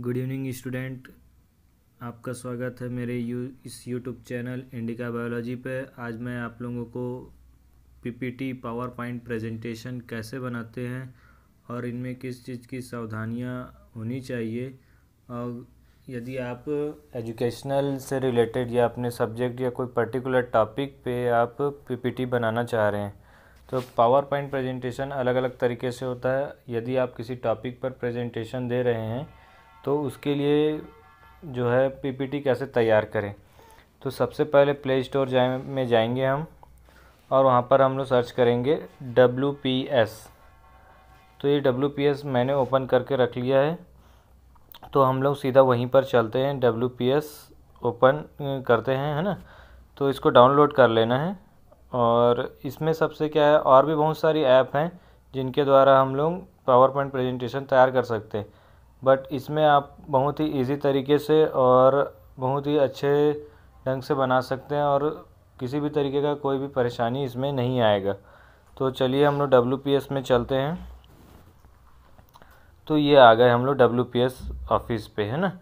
good evening student आपका स्वागत है मेरे यू इस यूट्यूब चैनल इंडिका बायोलॉजी पे आज मैं आप लोगों को पीपीटी पावर पॉइंट प्रेजेंटेशन कैसे बनाते हैं और इनमें किस चीज़ की सावधानियाँ होनी चाहिए और यदि आप एजुकेशनल से रिलेटेड या अपने सब्जेक्ट या कोई पर्टिकुलर टॉपिक पे आप पीपीटी बनाना चाह रहे हैं तो पावर पॉइंट प्रेजेंटेशन अलग अलग तरीके से होता है यदि आप किसी टॉपिक पर प्रेजेंटेशन दे रहे हैं तो उसके लिए जो है पीपीटी कैसे तैयार करें तो सबसे पहले प्ले स्टोर जाए में जाएंगे हम और वहाँ पर हम लोग सर्च करेंगे डब्लू पी एस तो ये डब्लू पी एस मैंने ओपन करके रख लिया है तो हम लोग सीधा वहीं पर चलते हैं डब्लू पी एस ओपन करते हैं है ना तो इसको डाउनलोड कर लेना है और इसमें सबसे क्या है और भी बहुत सारी ऐप हैं जिनके द्वारा हम लोग पावर पॉइंट प्रेजेंटेशन तैयार कर सकते हैं बट इसमें आप बहुत ही ईज़ी तरीके से और बहुत ही अच्छे ढंग से बना सकते हैं और किसी भी तरीके का कोई भी परेशानी इसमें नहीं आएगा तो चलिए हम लोग डब्ल्यू पी एस में चलते हैं तो ये आ गए हम लोग डब्ल्यू पी एस ऑफिस पे है ना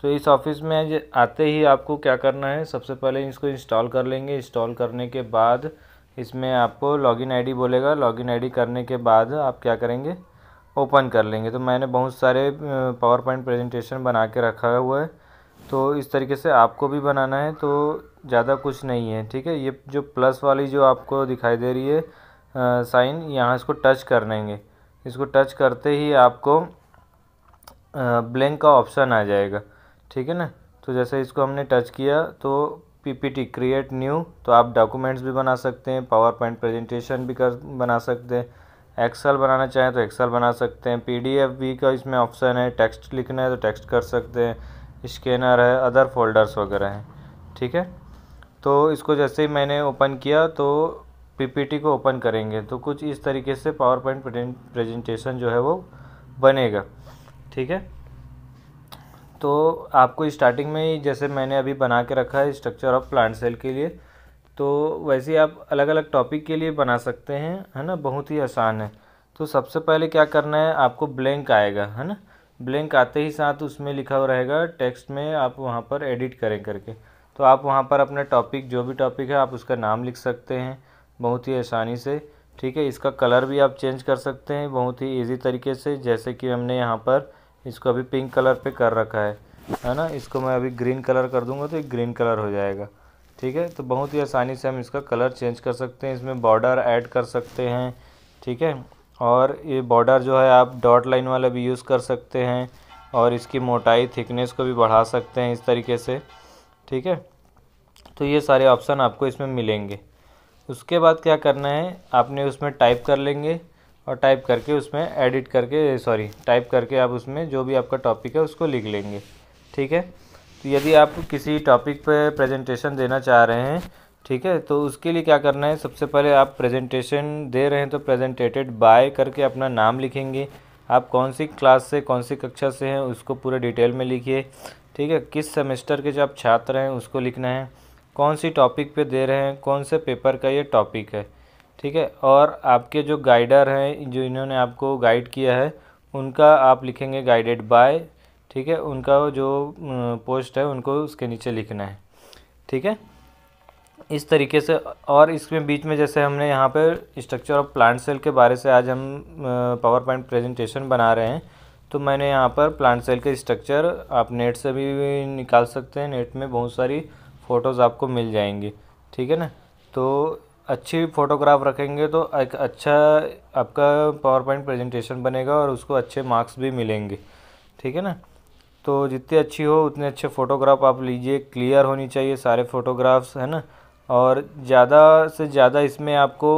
तो इस ऑफिस में आते ही आपको क्या करना है सबसे पहले इसको इंस्टॉल कर लेंगे इंस्टॉल करने के बाद इसमें आपको लॉगिन आईडी बोलेगा लॉगिन आईडी करने के बाद आप क्या करेंगे ओपन कर लेंगे तो मैंने बहुत सारे पावर पॉइंट प्रेजेंटेशन बना के रखा हुआ है तो इस तरीके से आपको भी बनाना है तो ज़्यादा कुछ नहीं है ठीक है ये जो प्लस वाली जो आपको दिखाई दे रही है साइन यहाँ इसको टच कर लेंगे इसको टच करते ही आपको ब्लैंक का ऑप्शन आ जाएगा ठीक है ना तो जैसे इसको हमने टच किया तो पीपीटी क्रिएट न्यू तो आप डॉक्यूमेंट्स भी बना सकते हैं पावर पॉइंट प्रेजेंटेशन भी कर बना सकते हैं एक्सेल बनाना चाहें तो एक्सेल बना सकते हैं पीडीएफ भी का इसमें ऑप्शन है टेक्स्ट लिखना है तो टेक्स्ट कर सकते हैं स्कैनर है अदर फोल्डर्स वगैरह हैं ठीक है तो इसको जैसे ही मैंने ओपन किया तो पीपीटी को ओपन करेंगे तो कुछ इस तरीके से पावर पॉइंट प्रेजेंटेशन जो है वो बनेगा ठीक है तो आपको स्टार्टिंग में ही जैसे मैंने अभी बना के रखा है स्ट्रक्चर ऑफ प्लांट सेल के लिए तो वैसे आप अलग अलग टॉपिक के लिए बना सकते हैं है ना बहुत ही आसान है तो सबसे पहले क्या करना है आपको ब्लैंक आएगा है ना ब्लैंक आते ही साथ उसमें लिखा हुआ रहेगा टेक्स्ट में आप वहाँ पर एडिट करें करके तो आप वहाँ पर अपना टॉपिक जो भी टॉपिक है आप उसका नाम लिख सकते हैं बहुत ही आसानी से ठीक है इसका कलर भी आप चेंज कर सकते हैं बहुत ही इजी तरीके से जैसे कि हमने यहाँ पर इसको अभी पिंक कलर पे कर रखा है है ना इसको मैं अभी ग्रीन कलर कर दूँगा तो ग्रीन कलर हो जाएगा ठीक है तो बहुत ही आसानी से हम इसका कलर चेंज कर सकते हैं इसमें बॉर्डर ऐड कर सकते हैं ठीक है और ये बॉर्डर जो है आप डॉट लाइन वाला भी यूज़ कर सकते हैं और इसकी मोटाई थिकनेस को भी बढ़ा सकते हैं इस तरीके से ठीक है तो ये सारे ऑप्शन आपको इसमें मिलेंगे उसके बाद क्या करना है आपने उसमें टाइप कर लेंगे और टाइप करके उसमें एडिट करके सॉरी टाइप करके आप उसमें जो भी आपका टॉपिक है उसको लिख लेंगे ठीक है तो यदि आप किसी टॉपिक पर प्रेजेंटेशन देना चाह रहे हैं ठीक है तो उसके लिए क्या करना है सबसे पहले आप प्रेजेंटेशन दे रहे हैं तो प्रेजेंटेटेड बाय करके अपना नाम लिखेंगे आप कौन सी क्लास से कौन सी कक्षा से हैं उसको पूरे डिटेल में लिखिए ठीक है किस सेमेस्टर के जो आप छात्र हैं उसको लिखना है कौन सी टॉपिक पे दे रहे हैं कौन से पेपर का ये टॉपिक है ठीक है और आपके जो गाइडर हैं जो इन्होंने आपको गाइड किया है उनका आप लिखेंगे गाइडेड बाय ठीक है उनका जो पोस्ट है उनको उसके नीचे लिखना है ठीक है इस तरीके से और इसमें बीच में जैसे हमने यहाँ पर स्ट्रक्चर ऑफ प्लांट सेल के बारे से आज हम पावर पॉइंट प्रेजेंटेशन बना रहे हैं तो मैंने यहाँ पर प्लांट सेल के स्ट्रक्चर आप नेट से भी निकाल सकते हैं नेट में बहुत सारी फ़ोटोज़ आपको मिल जाएंगी ठीक है ना तो अच्छी फ़ोटोग्राफ रखेंगे तो एक अच्छा आपका पावर पॉइंट प्रेजेंटेशन बनेगा और उसको अच्छे मार्क्स भी मिलेंगे ठीक है ना तो जितनी अच्छी हो उतने अच्छे फ़ोटोग्राफ आप लीजिए क्लियर होनी चाहिए सारे फ़ोटोग्राफ्स है ना और ज़्यादा से ज़्यादा इसमें आपको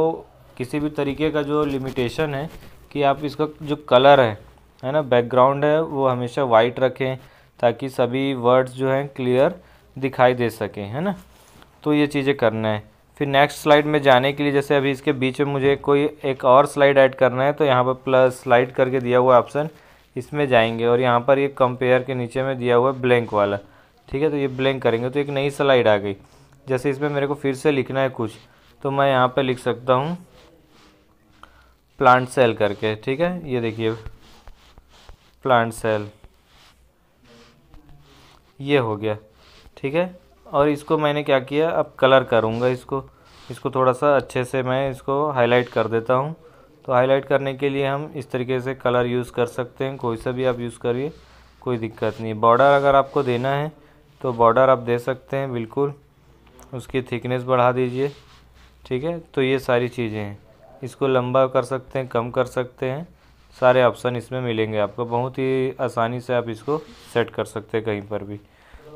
किसी भी तरीके का जो लिमिटेशन है कि आप इसका जो कलर है है ना बैकग्राउंड है वो हमेशा वाइट रखें ताकि सभी वर्ड्स जो हैं क्लियर दिखाई दे सकें है ना तो ये चीज़ें करना है फिर नेक्स्ट स्लाइड में जाने के लिए जैसे अभी इसके बीच में मुझे कोई एक और स्लाइड ऐड करना है तो यहाँ पर प्लस स्लाइड करके दिया हुआ ऑप्शन इसमें जाएंगे और यहाँ पर ये कंपेयर के नीचे में दिया हुआ है ब्लैंक वाला ठीक है तो ये ब्लैंक करेंगे तो एक नई स्लाइड आ गई जैसे इसमें मेरे को फिर से लिखना है कुछ तो मैं यहाँ पर लिख सकता हूँ प्लांट सेल करके ठीक है ये देखिए प्लांट सेल ये हो गया ठीक है और इसको मैंने क्या किया अब कलर करूँगा इसको इसको थोड़ा सा अच्छे से मैं इसको हाईलाइट कर देता हूँ तो हाईलाइट करने के लिए हम इस तरीके से कलर यूज़ कर सकते हैं कोई सा भी आप यूज़ करिए कोई दिक्कत नहीं बॉर्डर अगर आपको देना है तो बॉर्डर आप दे सकते हैं बिल्कुल उसकी थिकनेस बढ़ा दीजिए ठीक है तो ये सारी चीज़ें हैं इसको लंबा कर सकते हैं कम कर सकते हैं सारे ऑप्शन इसमें मिलेंगे आपको बहुत ही आसानी से आप इसको सेट कर सकते हैं कहीं पर भी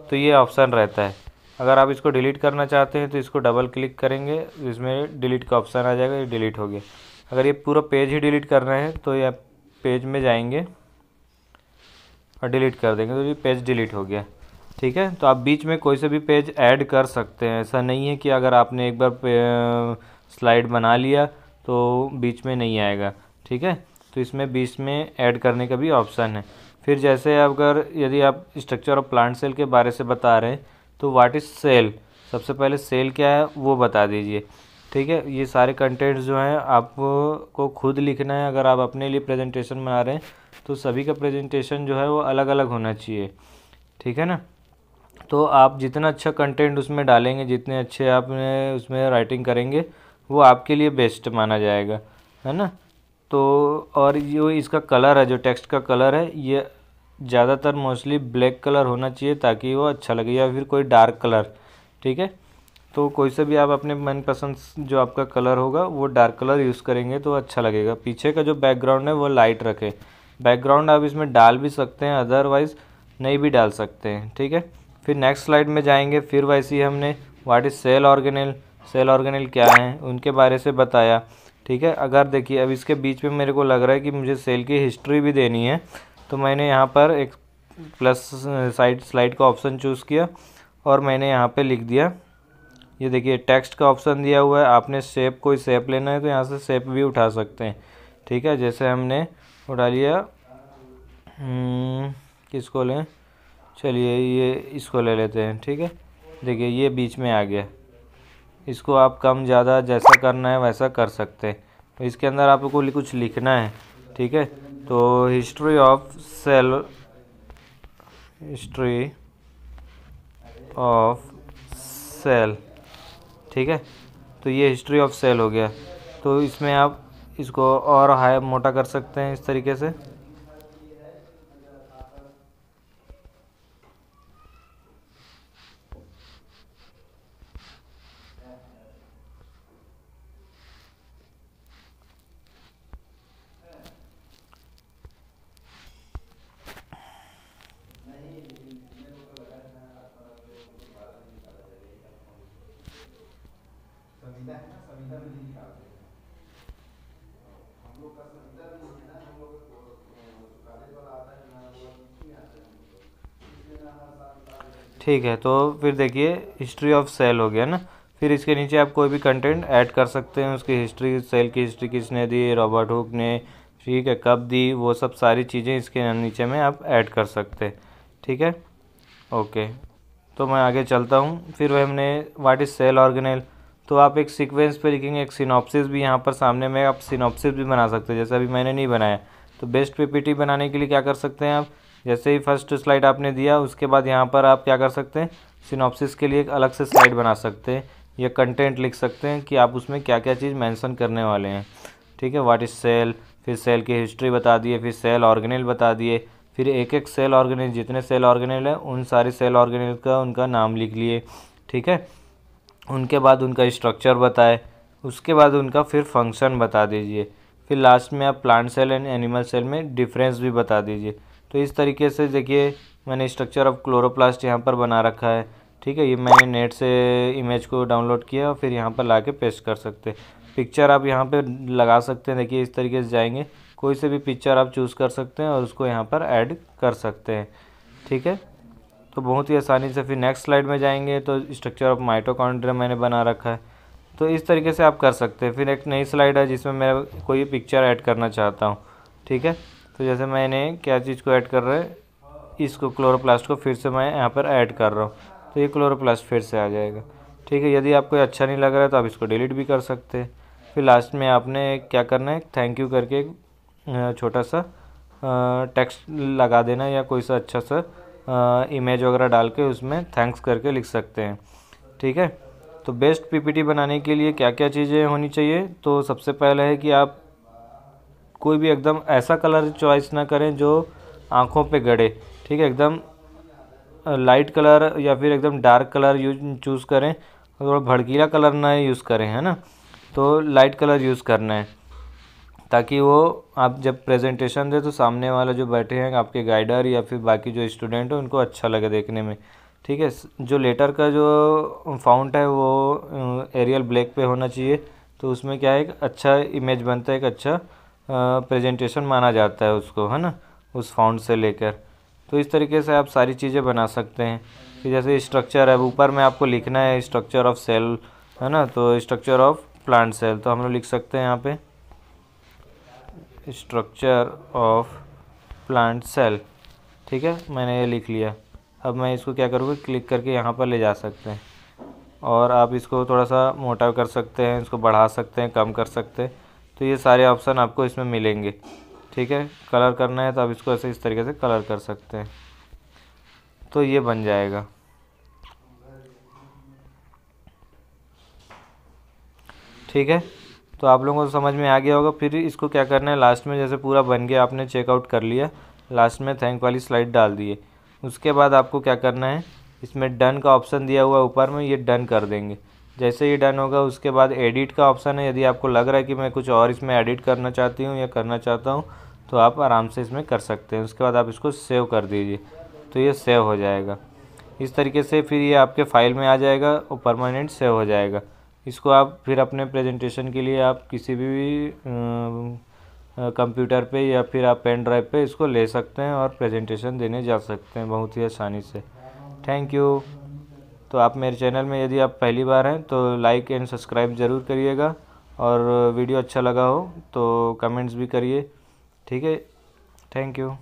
तो ये ऑप्शन रहता है अगर आप इसको डिलीट करना चाहते हैं तो इसको डबल क्लिक करेंगे इसमें डिलीट का ऑप्शन आ जाएगा ये डिलीट हो गया अगर ये पूरा पेज ही डिलीट कर रहे हैं तो ये पेज में जाएंगे और डिलीट कर देंगे तो ये पेज डिलीट हो गया ठीक है तो आप बीच में कोई से भी पेज ऐड कर सकते हैं ऐसा नहीं है कि अगर आपने एक बार स्लाइड बना लिया तो बीच में नहीं आएगा ठीक है तो इसमें बीच में ऐड करने का भी ऑप्शन है फिर जैसे अगर यदि आप स्ट्रक्चर ऑफ प्लांट सेल के बारे से बता रहे हैं तो वाट इज़ सेल सबसे पहले सेल क्या है वो बता दीजिए ठीक है ये सारे कंटेंट्स जो हैं आपको खुद लिखना है अगर आप अपने लिए प्रेजेंटेशन बना रहे हैं तो सभी का प्रेजेंटेशन जो है वो अलग अलग होना चाहिए ठीक है ना तो आप जितना अच्छा कंटेंट उसमें डालेंगे जितने अच्छे आप उसमें राइटिंग करेंगे वो आपके लिए बेस्ट माना जाएगा है ना तो और जो इसका कलर है जो टेक्स्ट का कलर है ये ज़्यादातर मोस्टली ब्लैक कलर होना चाहिए ताकि वो अच्छा लगे या फिर कोई डार्क कलर ठीक है तो कोई से भी आप अपने मनपसंद जो आपका कलर होगा वो डार्क कलर यूज़ करेंगे तो अच्छा लगेगा पीछे का जो बैकग्राउंड है वो लाइट रखें बैकग्राउंड आप इसमें डाल भी सकते हैं अदरवाइज़ नहीं भी डाल सकते हैं ठीक है फिर नेक्स्ट स्लाइड में जाएंगे फिर वैसे ही हमने what is cell organelle cell organelle क्या है उनके बारे से बताया ठीक है अगर देखिए अब इसके बीच में मेरे को लग रहा है कि मुझे सेल की हिस्ट्री भी देनी है तो मैंने यहाँ पर एक प्लस साइड स्लाइड का ऑप्शन चूज़ किया और मैंने यहाँ पे लिख दिया ये देखिए टेक्स्ट का ऑप्शन दिया हुआ है आपने सेप कोई सेप लेना है तो यहाँ से सेप भी उठा सकते हैं ठीक है जैसे हमने उठा लिया हम्म, किसको लें चलिए ये इसको ले लेते हैं ठीक है देखिए ये बीच में आ गया इसको आप कम ज़्यादा जैसा करना है वैसा कर सकते हैं तो इसके अंदर आपको कुछ लिखना है ठीक है तो history of cell history of cell ठीक है तो ये हिस्ट्री ऑफ सेल हो गया तो इसमें आप इसको और हाई मोटा कर सकते हैं इस तरीके से ठीक है तो फिर देखिए हिस्ट्री ऑफ सेल हो गया ना फिर इसके नीचे आप कोई भी कंटेंट ऐड कर सकते हैं उसकी हिस्ट्री सेल की हिस्ट्री किसने दी रॉबर्ट हुक ने ठीक है कब दी वो सब सारी चीज़ें इसके नीचे में आप ऐड कर सकते हैं ठीक है ओके तो मैं आगे चलता हूँ फिर हमने वाट इज़ सेल ऑर्गेनाइल तो आप एक सीक्वेंस पे लिखेंगे एक सिनॉप्सिस भी यहाँ पर सामने में आप सिनॉप्सिस भी बना सकते हैं जैसे अभी मैंने नहीं बनाया तो बेस्ट पीपीटी बनाने के लिए क्या कर सकते हैं आप जैसे ही फर्स्ट स्लाइड आपने दिया उसके बाद यहाँ पर आप क्या कर सकते हैं सिनॉप्सिस के लिए एक अलग से स्लाइड बना सकते हैं या कंटेंट लिख सकते हैं कि आप उसमें क्या क्या चीज़ मैंसन करने वाले हैं ठीक है वाट इज़ सेल फिर सेल की हिस्ट्री बता दिए फिर सेल ऑर्गेनल बता दिए फिर एक एक सेल ऑर्गेनल जितने सेल ऑर्गेनल है उन सारे सेल ऑर्गेनल का उनका नाम लिख लिए ठीक है उनके बाद उनका स्ट्रक्चर बताएं उसके बाद उनका फिर फंक्शन बता दीजिए फिर लास्ट में आप plant cell and animal cell में डिफरेंस भी बता दीजिए तो इस तरीके से देखिए मैंने स्ट्रक्चर ऑफ क्लोरोप्लास्ट यहाँ पर बना रखा है ठीक है ये मैंने नेट से इमेज को डाउनलोड किया और फिर यहाँ पर ला पेस्ट कर सकते हैं पिक्चर आप यहाँ पर लगा सकते हैं देखिए इस तरीके से जाएंगे कोई से भी पिक्चर आप चूज़ कर सकते हैं और उसको यहाँ पर ऐड कर सकते हैं ठीक है तो बहुत ही आसानी से फिर नेक्स्ट स्लाइड में जाएंगे तो स्ट्रक्चर ऑफ माइटोकॉन्ड्रिया मैंने बना रखा है तो इस तरीके से आप कर सकते हैं फिर एक नई स्लाइड है जिसमें मैं कोई पिक्चर ऐड करना चाहता हूँ ठीक है तो जैसे मैंने क्या चीज़ को ऐड कर रहा है इसको क्लोरोप्लास्ट को फिर से मैं यहाँ पर ऐड कर रहा हूँ तो ये क्लोरोप्लास्ट फिर से आ जाएगा ठीक है यदि आपको अच्छा नहीं लग रहा है तो आप इसको डिलीट भी कर सकते हैं फिर लास्ट में आपने क्या करना है थैंक यू करके छोटा सा टेक्स्ट लगा देना या कोई सा अच्छा सा इमेज वगैरह डाल के उसमें थैंक्स करके लिख सकते हैं ठीक है तो बेस्ट पीपीटी बनाने के लिए क्या क्या चीज़ें होनी चाहिए तो सबसे पहले है कि आप कोई भी एकदम ऐसा कलर चॉइस ना करें जो आँखों पर गड़े ठीक है एकदम लाइट कलर या फिर एकदम डार्क कलर यूज चूज़ करें थोड़ा भड़कीला कलर ना यूज़ करें है ना तो लाइट कलर यूज़ करना है ताकि वो आप जब प्रेजेंटेशन दे तो सामने वाला जो बैठे हैं आपके गाइडर या फिर बाकी जो स्टूडेंट हैं उनको अच्छा लगे देखने में ठीक है जो लेटर का जो फाउंट है वो एरियल ब्लैक पे होना चाहिए तो उसमें क्या है एक अच्छा इमेज बनता है एक अच्छा प्रेजेंटेशन माना जाता है उसको है ना उस फाउंड से लेकर तो इस तरीके से आप सारी चीज़ें बना सकते हैं कि जैसे स्ट्रक्चर है ऊपर में आपको लिखना है स्ट्रक्चर ऑफ सेल है ना तो स्ट्रक्चर ऑफ प्लांट सेल तो हम लोग लिख सकते हैं यहाँ पर स्ट्रक्चर ऑफ प्लांट सेल ठीक है मैंने ये लिख लिया अब मैं इसको क्या करूँगा क्लिक करके यहाँ पर ले जा सकते हैं और आप इसको थोड़ा सा मोटा कर सकते हैं इसको बढ़ा सकते हैं कम कर सकते हैं तो ये सारे ऑप्शन आपको इसमें मिलेंगे ठीक है कलर करना है तो आप इसको ऐसे इस तरीके से कलर कर सकते हैं तो ये बन जाएगा ठीक है तो आप लोगों को तो समझ में आ गया होगा फिर इसको क्या करना है लास्ट में जैसे पूरा बन गया आपने चेकआउट कर लिया लास्ट में थैंक वाली स्लाइड डाल दिए उसके बाद आपको क्या करना है इसमें डन का ऑप्शन दिया हुआ है ऊपर में ये डन कर देंगे जैसे ये डन होगा उसके बाद एडिट का ऑप्शन है यदि आपको लग रहा है कि मैं कुछ और इसमें एडिट करना चाहती हूँ या करना चाहता हूँ तो आप आराम से इसमें कर सकते हैं उसके बाद आप इसको सेव कर दीजिए तो ये सेव हो जाएगा इस तरीके से फिर ये आपके फाइल में आ जाएगा और परमानेंट सेव हो जाएगा इसको आप फिर अपने प्रेजेंटेशन के लिए आप किसी भी कंप्यूटर पे या फिर आप पेन ड्राइव पे इसको ले सकते हैं और प्रेजेंटेशन देने जा सकते हैं बहुत ही आसानी से थैंक यू तो आप मेरे चैनल में यदि आप पहली बार हैं तो लाइक एंड सब्सक्राइब ज़रूर करिएगा और वीडियो अच्छा लगा हो तो कमेंट्स भी करिए ठीक है थैंक यू